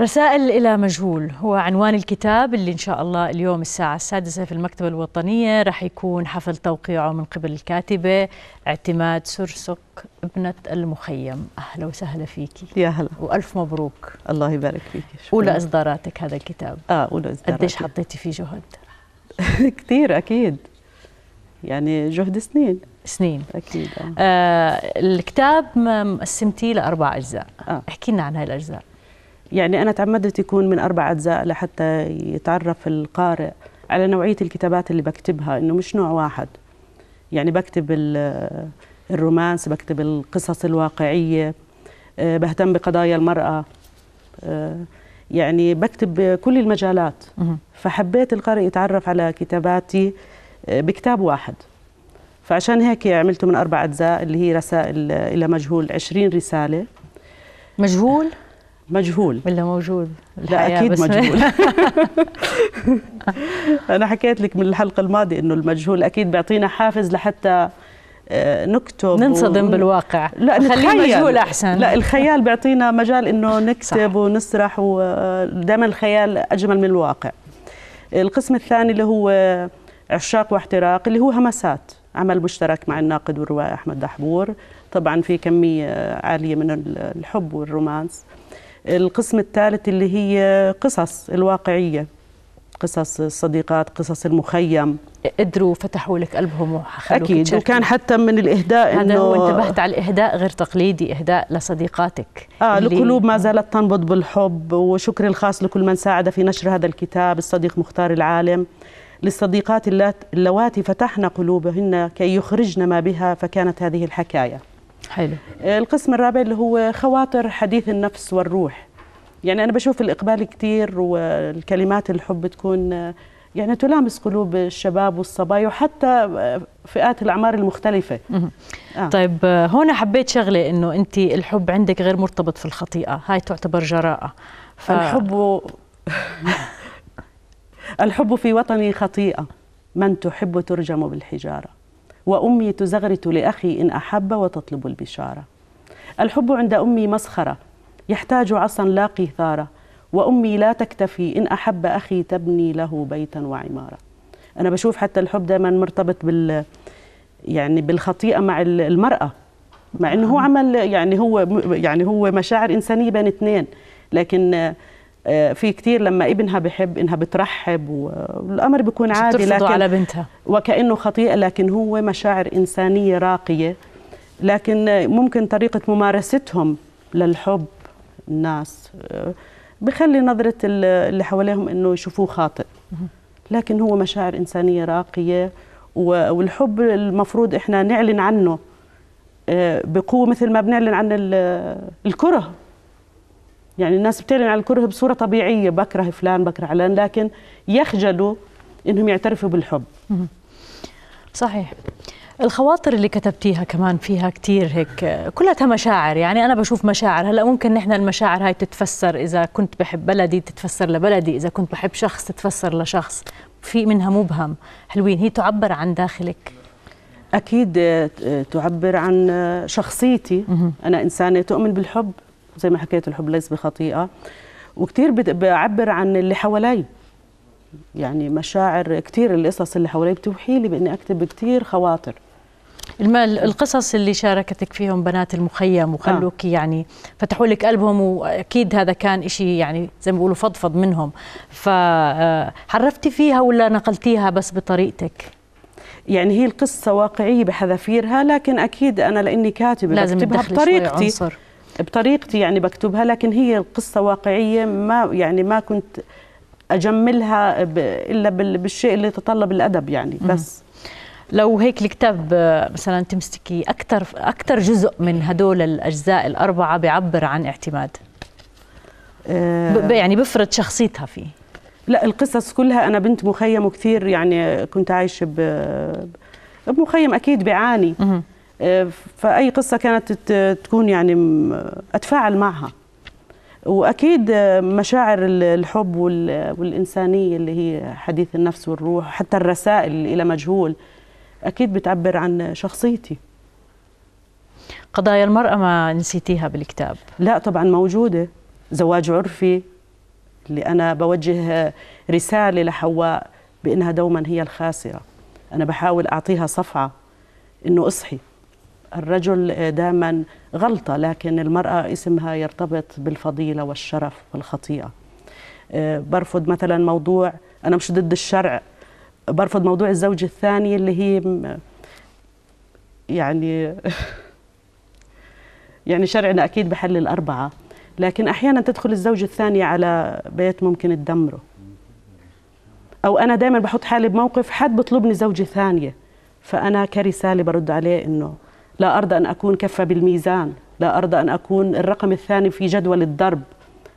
رسائل إلى مجهول هو عنوان الكتاب اللي إن شاء الله اليوم الساعة السادسة في المكتبة الوطنية رح يكون حفل توقيعه من قبل الكاتبة اعتماد سرسك ابنة المخيم أهلا وسهلا فيكي يا هلا وألف مبروك الله يبارك فيك أولى إصداراتك هذا الكتاب آه أولى إصداراتك قديش حطيتي فيه جهد؟ كثير أكيد يعني جهد سنين سنين أكيد آه, آه الكتاب قسمتيه لأربع أجزاء آه. احكي لنا عن هاي الأجزاء يعني أنا تعمدت يكون من أربع أجزاء لحتى يتعرف القارئ على نوعية الكتابات اللي بكتبها إنه مش نوع واحد يعني بكتب الرومانس بكتب القصص الواقعية آه، بهتم بقضايا المرأة آه، يعني بكتب كل المجالات فحبيت القارئ يتعرف على كتاباتي آه، بكتاب واحد فعشان هيك عملته من أربع أجزاء اللي هي رسائل إلى مجهول عشرين رسالة مجهول؟ مجهول ولا موجود لا اكيد بس مجهول انا حكيت لك من الحلقه الماضيه انه المجهول اكيد بيعطينا حافز لحتى آه، نكتب ننصدم و... بالواقع لا نخليه مجهول احسن لا الخيال بيعطينا مجال انه نكتب صح. ونسرح ودائما آه، الخيال اجمل من الواقع القسم الثاني اللي هو عشاق واحتراق اللي هو همسات عمل مشترك مع الناقد والروائي احمد دحبور طبعا في كميه عاليه من الحب والرومانس القسم الثالث اللي هي قصص الواقعية قصص الصديقات قصص المخيم قدروا فتحوا لك قلبهم وخلوك اكيد تشاركي. وكان حتى من الاهداء أنا إنه هو انتبهت على الاهداء غير تقليدي اهداء لصديقاتك اه القلوب ما زالت تنبض بالحب وشكري الخاص لكل من ساعد في نشر هذا الكتاب الصديق مختار العالم للصديقات اللواتي فتحنا قلوبهن كي يخرجن ما بها فكانت هذه الحكايه حلو آه، القسم الرابع اللي هو خواطر حديث النفس والروح يعني أنا بشوف الإقبال كثير والكلمات الحب تكون آه، يعني تلامس قلوب الشباب والصبايا وحتى آه، فئات الاعمار المختلفه آه. طيب هون حبيت شغله انه انت الحب عندك غير مرتبط في الخطيئه هاي تعتبر جراءه ف... الحب الحب في وطني خطيئه من تحب ترجم بالحجاره وأمي تزغرت لأخي إن أحب وتطلب البشارة الحب عند أمي مسخرة يحتاج عصا لا قيثارة وأمي لا تكتفي إن أحب أخي تبني له بيتا وعمارة أنا بشوف حتى الحب دائما مرتبط بال يعني بالخطيئة مع المرأة مع انه هو عمل يعني هو يعني هو مشاعر انسانيه بين اثنين لكن آه، في كتير لما ابنها بحب انها بترحب والامر بيكون عادي لكن على بنتها وكانه خطيئه لكن هو مشاعر انسانيه راقيه لكن ممكن طريقه ممارستهم للحب الناس آه، بخلي نظره اللي حواليهم انه يشوفوه خاطئ لكن هو مشاعر انسانيه راقيه والحب المفروض احنا نعلن عنه آه، بقوه مثل ما بنعلن عن الكره يعني الناس بتعلن عن الكره بصوره طبيعيه بكره فلان بكره علان لكن يخجلوا انهم يعترفوا بالحب صحيح الخواطر اللي كتبتيها كمان فيها كثير هيك كلها مشاعر يعني أنا بشوف مشاعر هلأ ممكن نحن المشاعر هاي تتفسر إذا كنت بحب بلدي تتفسر لبلدي إذا كنت بحب شخص تتفسر لشخص في منها مبهم حلوين هي تعبر عن داخلك أكيد آه، تعبر عن آه، شخصيتي أنا إنسانة تؤمن بالحب زي ما حكيت الحب ليس بخطيئه وكثير بعبر عن اللي حوالي يعني مشاعر كثير القصص اللي حوالي بتوحي لي باني اكتب كثير خواطر القصص اللي شاركتك فيهم بنات المخيم وخلوك آه. يعني فتحوا لك قلبهم واكيد هذا كان شيء يعني زي ما بيقولوا فضفض منهم فحرفتي آه، فيها ولا نقلتيها بس بطريقتك يعني هي القصة واقعية بحذافيرها لكن أكيد أنا لأني كاتبة لازم بكتبها بطريقتي عنصر. بطريقتي يعني بكتبها لكن هي القصة واقعية ما يعني ما كنت أجملها إلا بالشيء اللي يتطلب الأدب يعني بس لو هيك الكتاب مثلا تمسكي أكثر أكثر جزء من هدول الأجزاء الأربعة بيعبر عن اعتماد آه. يعني بفرض شخصيتها فيه لا القصص كلها أنا بنت مخيم وكثير يعني كنت عايشة بمخيم أكيد بعاني فاي قصه كانت تكون يعني اتفاعل معها واكيد مشاعر الحب والانسانيه اللي هي حديث النفس والروح حتى الرسائل الى مجهول اكيد بتعبر عن شخصيتي قضايا المراه ما نسيتيها بالكتاب لا طبعا موجوده زواج عرفي اللي انا بوجه رساله لحواء بانها دوما هي الخاسره انا بحاول اعطيها صفعه انه اصحي الرجل دائما غلطة لكن المرأة اسمها يرتبط بالفضيلة والشرف والخطيئة آه، برفض مثلا موضوع أنا مش ضد الشرع برفض موضوع الزوج الثاني اللي هي يعني يعني شرعنا أكيد بحل الأربعة لكن أحيانا تدخل الزوج الثاني على بيت ممكن تدمره أو أنا دائما بحط حالي بموقف حد بطلبني زوجة ثانية فأنا كرسالة برد عليه إنه لا أرضى أن أكون كفة بالميزان لا أرضى أن أكون الرقم الثاني في جدول الضرب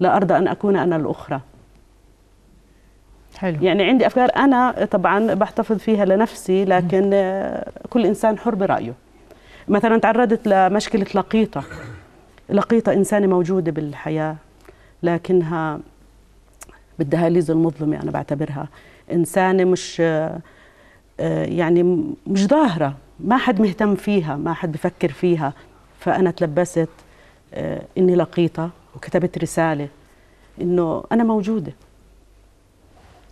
لا أرضى أن أكون أنا الأخرى حلو. يعني عندي أفكار أنا طبعا بحتفظ فيها لنفسي لكن كل إنسان حر برأيه مثلا تعرضت لمشكلة لقيطة لقيطة إنسانة موجودة بالحياة لكنها بالدهاليز المظلمة أنا يعني بعتبرها إنسانة مش آه، يعني مش ظاهرة ما حد مهتم فيها ما حد بفكر فيها فأنا تلبست آه، إني لقيطة وكتبت رسالة إنه أنا موجودة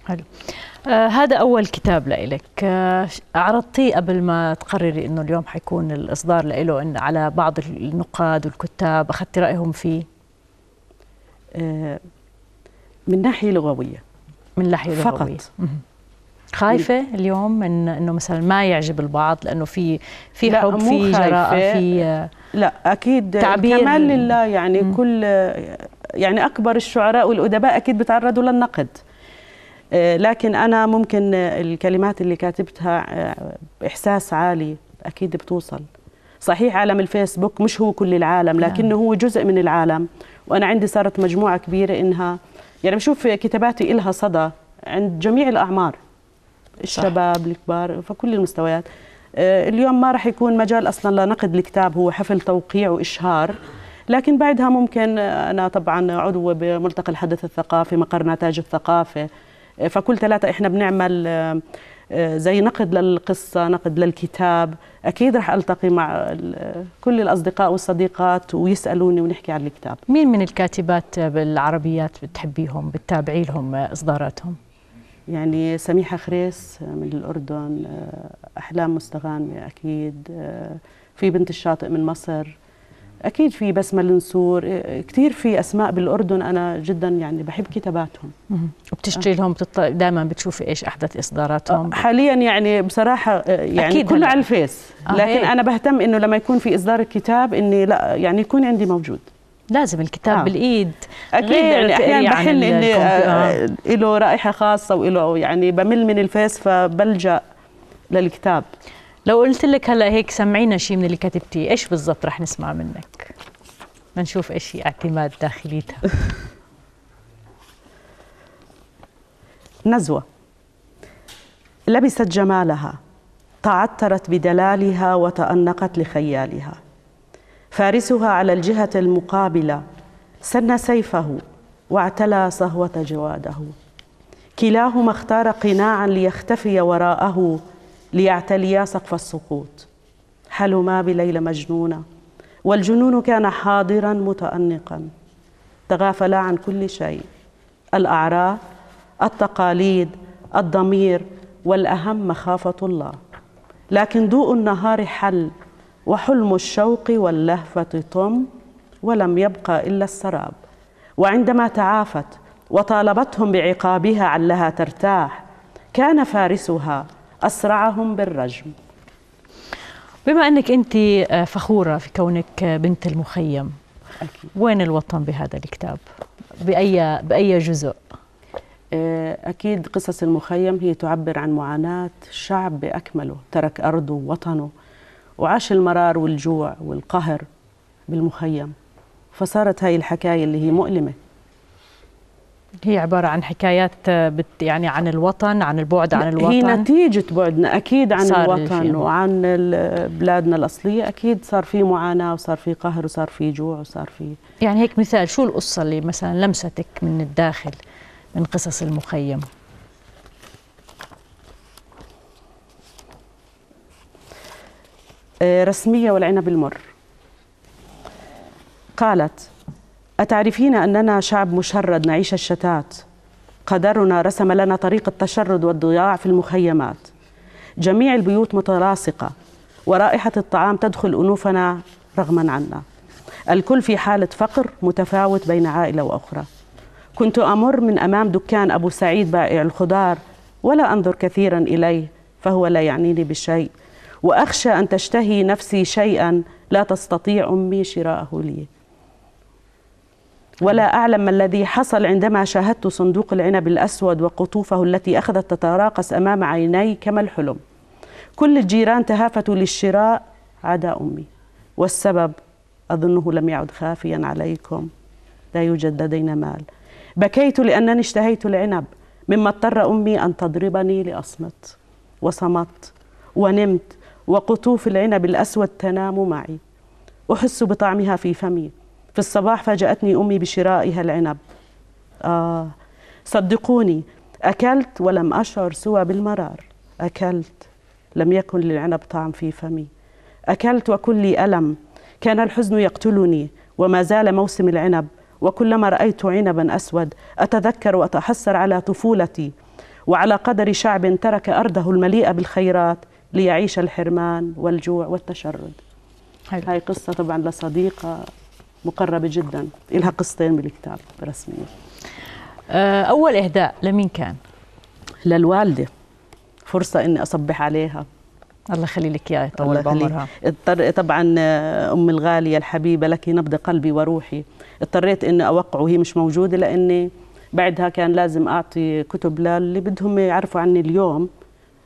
حلو آه هذا أول كتاب لإلك آه عرضتيه قبل ما تقرري إنه اليوم حيكون الإصدار لإله إن على بعض النقاد والكتاب أخذتي رأيهم فيه آه من ناحية لغوية من ناحية لغوية فقط خايفة اليوم من انه مثلا ما يعجب البعض لانه في في حب في جراءة في لا اكيد تعبير كمال لله يعني م. كل يعني اكبر الشعراء والادباء اكيد بتعرضوا للنقد آه، لكن انا ممكن الكلمات اللي كاتبتها آه، احساس عالي اكيد بتوصل صحيح عالم الفيسبوك مش هو كل العالم نعم. لكنه هو جزء من العالم وانا عندي صارت مجموعه كبيره انها يعني بشوف كتاباتي إلها صدى عند جميع الاعمار الشباب الكبار فكل المستويات آه، اليوم ما راح يكون مجال اصلا لنقد الكتاب هو حفل توقيع واشهار لكن بعدها ممكن آه، انا طبعا عضو بملتقى الحدث الثقافي مقرنا تاج الثقافه آه، فكل ثلاثه احنا بنعمل زي نقد للقصة نقد للكتاب أكيد رح ألتقي مع كل الأصدقاء والصديقات ويسألوني ونحكي عن الكتاب مين من الكاتبات بالعربيات بتحبيهم بتتابعي لهم إصداراتهم؟ يعني سميحة خريس من الأردن آه، أحلام مستغانمة أكيد آه، في بنت الشاطئ من مصر أكيد في بسمة النسور آه، كثير في أسماء بالأردن أنا جدا يعني بحب كتاباتهم وبتشتري لهم دائما بتشوفي إيش أحدث إصداراتهم حاليا يعني بصراحة يعني أكيد كله على الفيس لكن إيه. أنا بهتم إنه لما يكون في إصدار الكتاب إني لا يعني يكون عندي موجود لازم الكتاب آه. بالايد اكيد يعني, يعني احيانا بحن اني يعني آه. آه، له رائحه خاصه وله يعني بمل من الفيس فبلجا للكتاب لو قلت لك هلا هيك سمعينا شيء من اللي كتبتيه ايش بالضبط رح نسمع منك نشوف ايش هي اعتماد داخليتها نزوه لبست جمالها تعترت بدلالها وتأنقت لخيالها فارسها على الجهة المقابلة سن سيفه واعتلى صهوة جواده كلاهما اختار قناعا ليختفي وراءه ليعتليا سقف السقوط حلما بليلة مجنونة والجنون كان حاضرا متأنقا تغافلا عن كل شيء الأعراف التقاليد الضمير والأهم مخافة الله لكن ضوء النهار حل وحلم الشوق واللهفة طم ولم يبقى إلا السراب وعندما تعافت وطالبتهم بعقابها علها ترتاح كان فارسها أسرعهم بالرجم بما أنك أنت آه، فخورة في كونك آه، بنت المخيم أكيد. وين الوطن بهذا الكتاب؟ بأي, بأي جزء؟ آه، أكيد قصص المخيم هي تعبر عن معاناة شعب بأكمله ترك أرضه ووطنه وعاش المرار والجوع والقهر بالمخيم فصارت هاي الحكاية اللي هي مؤلمة هي عبارة عن حكايات آه، بت يعني عن الوطن عن البعد عن الوطن هي نتيجة بعدنا أكيد عن الوطن وعن بلادنا الأصلية أكيد صار في معاناة وصار في قهر وصار في جوع وصار في يعني هيك مثال شو القصة اللي مثلا لمستك من الداخل من قصص المخيم رسمية والعنب المر قالت أتعرفين أننا شعب مشرد نعيش الشتات قدرنا رسم لنا طريق التشرد والضياع في المخيمات جميع البيوت متلاصقة ورائحة الطعام تدخل أنوفنا رغما عنا الكل في حالة فقر متفاوت بين عائلة وأخرى كنت أمر من أمام دكان أبو سعيد بائع الخضار ولا أنظر كثيرا إليه فهو لا يعنيني بشيء وأخشى أن تشتهي نفسي شيئا لا تستطيع أمي شراءه لي ولا أعلم ما الذي حصل عندما شاهدت صندوق العنب الأسود وقطوفه التي أخذت تتراقص أمام عيني كما الحلم كل الجيران تهافتوا للشراء عدا أمي والسبب أظنه لم يعد خافيا عليكم لا يوجد لدينا مال بكيت لأنني اشتهيت العنب مما اضطر أمي أن تضربني لأصمت وصمت ونمت وقطوف العنب الأسود تنام معي أحس بطعمها في فمي في الصباح فاجأتني أمي بشرائها العنب آه صدقوني أكلت ولم أشعر سوى بالمرار أكلت لم يكن للعنب طعم في فمي أكلت وكلي ألم كان الحزن يقتلني وما زال موسم العنب وكلما رأيت عنبا أسود أتذكر وأتحسر على طفولتي وعلى قدر شعب ترك أرضه المليئة بالخيرات ليعيش الحرمان والجوع والتشرد حلو. هاي قصة طبعا لصديقة مقربة جدا إلها قصتين بالكتاب رسميا آه، أول إهداء لمين كان؟ للوالدة فرصة إني أصبح عليها الله يخلي لك اياها يطول بعمرها طبعا آه، ام الغاليه الحبيبه لك نبض قلبي وروحي اضطريت اني اوقعه وهي مش موجوده لاني بعدها كان لازم اعطي كتب للي بدهم يعرفوا عني اليوم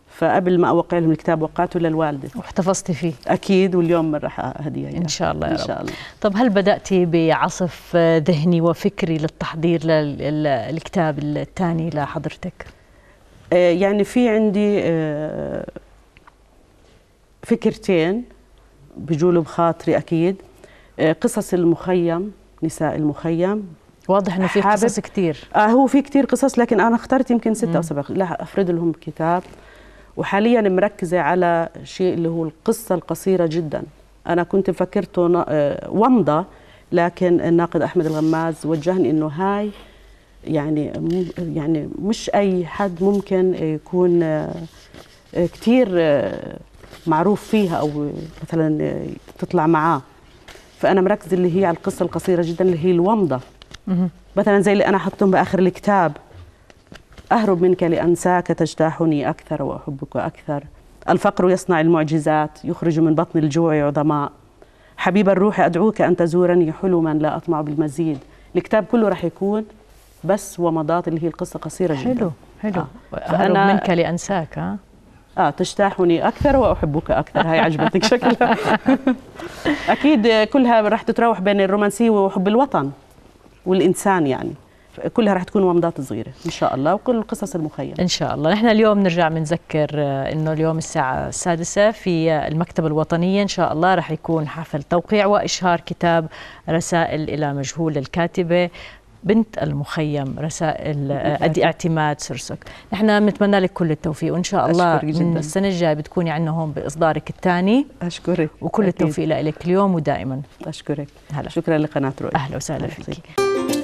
فقبل ما اوقع لهم الكتاب وقعته للوالده واحتفظتي فيه اكيد واليوم راح هديه يعني. ان شاء الله يا رب. ان شاء الله طب هل بداتي بعصف ذهني وفكري للتحضير للكتاب الثاني لحضرتك آه، يعني في عندي آه، فكرتين بجولوا بخاطري اكيد آه، قصص المخيم نساء المخيم واضح انه في قصص كثير اه هو في كثير قصص لكن انا اخترت يمكن ستة او سبع لا افرد لهم كتاب وحاليا مركزة على شيء اللي هو القصة القصيرة جدا أنا كنت فكرته آه، ومضة لكن الناقد أحمد الغماز وجهني إنه هاي يعني يعني مش أي حد ممكن يكون آه، آه، كتير معروف فيها أو مثلا تطلع معاه فأنا مركزة اللي هي على القصة القصيرة جدا اللي هي الومضة مثلا زي اللي أنا حطهم بآخر الكتاب أهرب منك لأنساك تجتاحني أكثر وأحبك أكثر الفقر يصنع المعجزات يخرج من بطن الجوع عظماء حبيب الروح أدعوك أن تزورني حلما لا أطمع بالمزيد الكتاب كله راح يكون بس ومضات اللي هي القصة قصيرة حلو جدا حلو آه. أهرب منك لأنساك ها؟ اه تجتاحني اكثر واحبك اكثر هاي عجبتك شكلها اكيد كلها راح تتراوح بين الرومانسيه وحب الوطن والانسان يعني كلها رح تكون ومضات صغيره ان شاء الله وكل القصص المخيمه ان شاء الله نحن اليوم نرجع بنذكر آه، انه اليوم الساعه السادسة في آه، المكتبه الوطنيه ان شاء الله رح يكون حفل توقيع واشهار كتاب رسائل الى مجهول الكاتبه بنت المخيم رسائل آه، أدي اعتماد سرسك نحن بنتمنى لك كل التوفيق وإن شاء الله جداً. من السنة الجاية بتكوني عندنا هون بإصدارك الثاني أشكرك وكل أكيد. التوفيق لك اليوم ودائما أشكرك هلا. شكرا لقناة رؤيا أهلا وسهلا فيك